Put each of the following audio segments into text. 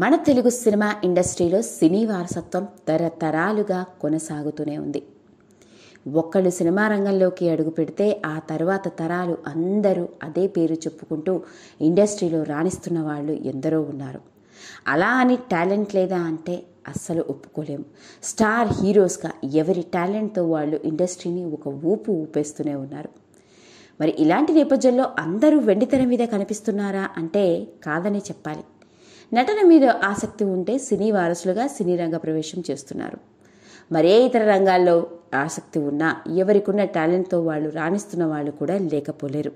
మన తెలుగు సినిమా ఇండస్ట్రీలో సినీ వారసత్వం తరతరాలుగా కొనసాగుతూనే ఉంది ఒక్కళ్ళు సినిమా రంగంలోకి అడుగు పెడితే ఆ తర్వాత తరాలు అందరూ అదే పేరు చెప్పుకుంటూ ఇండస్ట్రీలో రాణిస్తున్న వాళ్ళు ఎందరో ఉన్నారు అలా అని టాలెంట్ లేదా అంటే అస్సలు ఒప్పుకోలేము స్టార్ హీరోస్గా ఎవరి టాలెంట్తో వాళ్ళు ఇండస్ట్రీని ఒక ఊపు ఊపేస్తూనే ఉన్నారు మరి ఇలాంటి నేపథ్యంలో అందరూ వెండితెర మీద కనిపిస్తున్నారా అంటే కాదనే చెప్పాలి నటన మీద ఆసక్తి ఉంటే సినీ వారసులుగా సినీ రంగ ప్రవేశం చేస్తున్నారు మరే ఇతర రంగాల్లో ఆసక్తి ఉన్నా ఎవరికున్న టాలెంట్తో వాళ్ళు రాణిస్తున్న వాళ్ళు కూడా లేకపోలేరు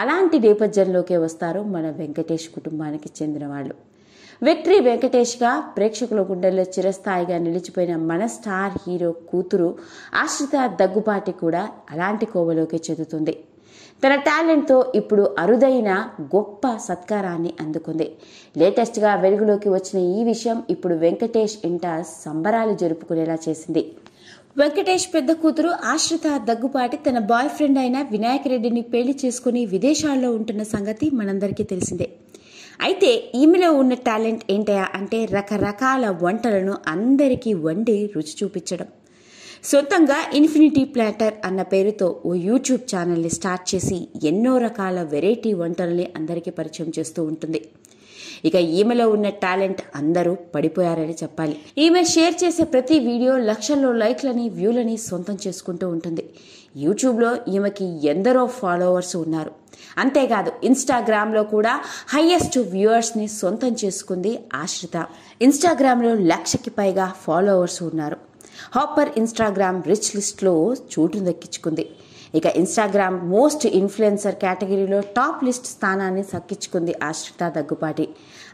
అలాంటి నేపథ్యంలోకే వస్తారు మన వెంకటేష్ కుటుంబానికి చెందిన వాళ్ళు విక్టరీ వెంకటేష్గా ప్రేక్షకుల గుండెల్లో చిరస్థాయిగా నిలిచిపోయిన మన స్టార్ హీరో కూతురు ఆశ్రిత దగ్గుబాటి కూడా అలాంటి కోవలోకి చెందుతుంది తన టాలెంట్తో ఇప్పుడు అరుదైన గొప్ప సత్కారాన్ని అందుకుంది లేటెస్ట్గా వెలుగులోకి వచ్చిన ఈ విషయం ఇప్పుడు వెంకటేష్ ఇంట సంబరాలు జరుపుకునేలా చేసింది వెంకటేష్ పెద్ద కూతురు ఆశ్రిత దగ్గుపాటి తన బాయ్ ఫ్రెండ్ అయిన వినాయక రెడ్డిని పెళ్లి చేసుకుని విదేశాల్లో ఉంటున్న సంగతి మనందరికీ తెలిసిందే అయితే ఈమెలో ఉన్న టాలెంట్ ఏంటయా అంటే రకరకాల వంటలను అందరికీ వండి రుచి చూపించడం సొంతంగా ఇన్ఫినిటీ ప్లాటర్ అన్న పేరుతో ఓ యూట్యూబ్ ఛానల్ని స్టార్ట్ చేసి ఎన్నో రకాల వెరైటీ వంటల్ని అందరికీ పరిచయం చేస్తూ ఉంటుంది ఇక ఈమెలో ఉన్న టాలెంట్ అందరూ పడిపోయారని చెప్పాలి ఈమె షేర్ చేసే ప్రతి వీడియో లక్షల్లో లైక్లని వ్యూలని సొంతం చేసుకుంటూ ఉంటుంది యూట్యూబ్లో ఈమెకి ఎందరో ఫాలోవర్స్ ఉన్నారు అంతేకాదు ఇన్స్టాగ్రామ్లో కూడా హయ్యెస్ట్ వ్యూవర్స్ని సొంతం చేసుకుంది ఆశ్రిత ఇన్స్టాగ్రామ్లో లక్షకి పైగా ఫాలోవర్స్ ఉన్నారు హాపర్ ఇన్స్టాగ్రామ్ రిచ్ లిస్ట్లో చోటు దక్కించుకుంది ఇక ఇన్స్టాగ్రామ్ మోస్ట్ ఇన్ఫ్లుయెన్సర్ కేటగిరీలో టాప్ లిస్ట్ స్థానాన్ని సక్కించుకుంది ఆశ్రిత దగ్గుపాటి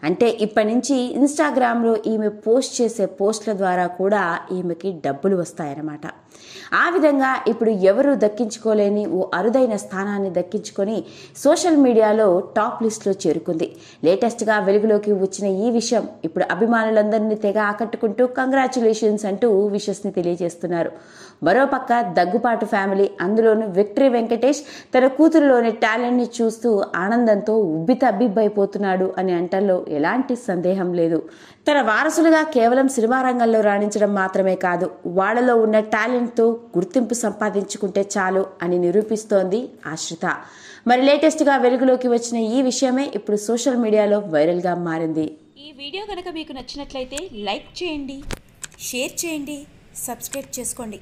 అంటే ఇప్పటి నుంచి ఇన్స్టాగ్రామ్లో ఈమె పోస్ట్ చేసే పోస్టుల ద్వారా కూడా ఈమెకి డబ్బులు వస్తాయన్నమాట ఆ విధంగా ఇప్పుడు ఎవరు దక్కించుకోలేని ఓ అరుదైన స్థానాన్ని దక్కించుకొని సోషల్ మీడియాలో టాప్ లిస్ట్లో చేరుకుంది లేటెస్ట్గా వెలుగులోకి వచ్చిన ఈ విషయం ఇప్పుడు అభిమానులందరినీ తెగ ఆకట్టుకుంటూ కంగ్రాచులేషన్స్ అంటూ విషస్ని తెలియజేస్తున్నారు మరోపక్క దగ్గుపాటు ఫ్యామిలీ అందులోనూ హీరోను విక్టరీ వెంకటేష్ తన కూతురులోని టాలెంట్ని చూస్తూ ఆనందంతో ఉబ్బి తబ్బిబ్బైపోతున్నాడు అని అంటల్లో ఎలాంటి సందేహం లేదు తన వారసులుగా కేవలం సినిమా రంగంలో రాణించడం మాత్రమే కాదు వాళ్లలో ఉన్న టాలెంట్తో గుర్తింపు సంపాదించుకుంటే చాలు అని నిరూపిస్తోంది ఆశ్రిత మరి లేటెస్ట్గా వెలుగులోకి వచ్చిన ఈ విషయమే ఇప్పుడు సోషల్ మీడియాలో వైరల్గా మారింది ఈ వీడియో కనుక మీకు నచ్చినట్లయితే లైక్ చేయండి షేర్ చేయండి సబ్స్క్రైబ్ చేసుకోండి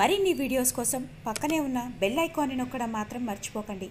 మరిన్ని వీడియోస్ కోసం పక్కనే ఉన్న బెల్ ఐకాన్ని నొక్కడం మాత్రం మర్చిపోకండి